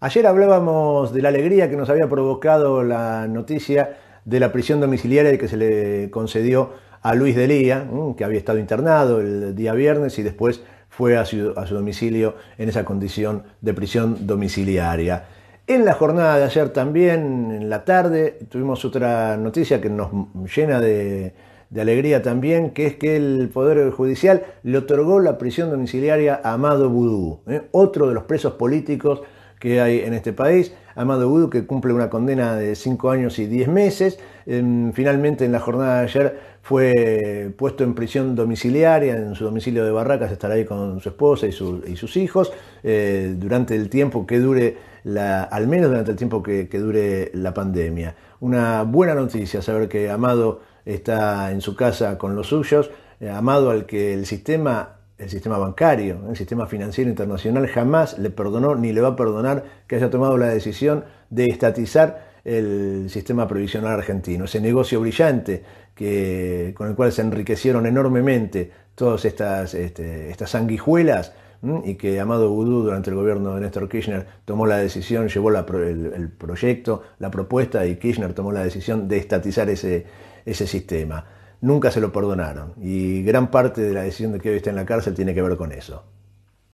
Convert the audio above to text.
Ayer hablábamos de la alegría que nos había provocado la noticia de la prisión domiciliaria que se le concedió a Luis Delía, que había estado internado el día viernes y después fue a su, domicilio en esa condición de prisión domiciliaria. En la jornada de ayer también, en la tarde, tuvimos otra noticia que nos llena de, alegría también, que es que el Poder Judicial le otorgó la prisión domiciliaria a Amado Vudú, ¿eh? otro de los presos políticos que hay en este país. Amado Udu, que cumple una condena de 5 años y 10 meses. Em, finalmente, en la jornada de ayer fue puesto en prisión domiciliaria en su domicilio de Barracas, estará ahí con su esposa y, sus hijos eh, durante el tiempo que dure, la, al menos durante el tiempo que, dure la pandemia. Una buena noticia saber que Amado está en su casa con los suyos, eh, Amado al que el sistema el sistema bancario, el sistema financiero internacional jamás le perdonó ni le va a perdonar que haya tomado la decisión de estatizar el sistema previsional argentino, ese negocio brillante que, con el cual se enriquecieron enormemente todas estas, este, estas sanguijuelas y que Amado Boudou durante el gobierno de Néstor Kirchner tomó la decisión, llevó el, proyecto, la propuesta y Kirchner tomó la decisión de estatizar ese, ese sistema nunca se lo perdonaron. Y gran parte de la decisión de que hoy está en la cárcel tiene que ver con eso.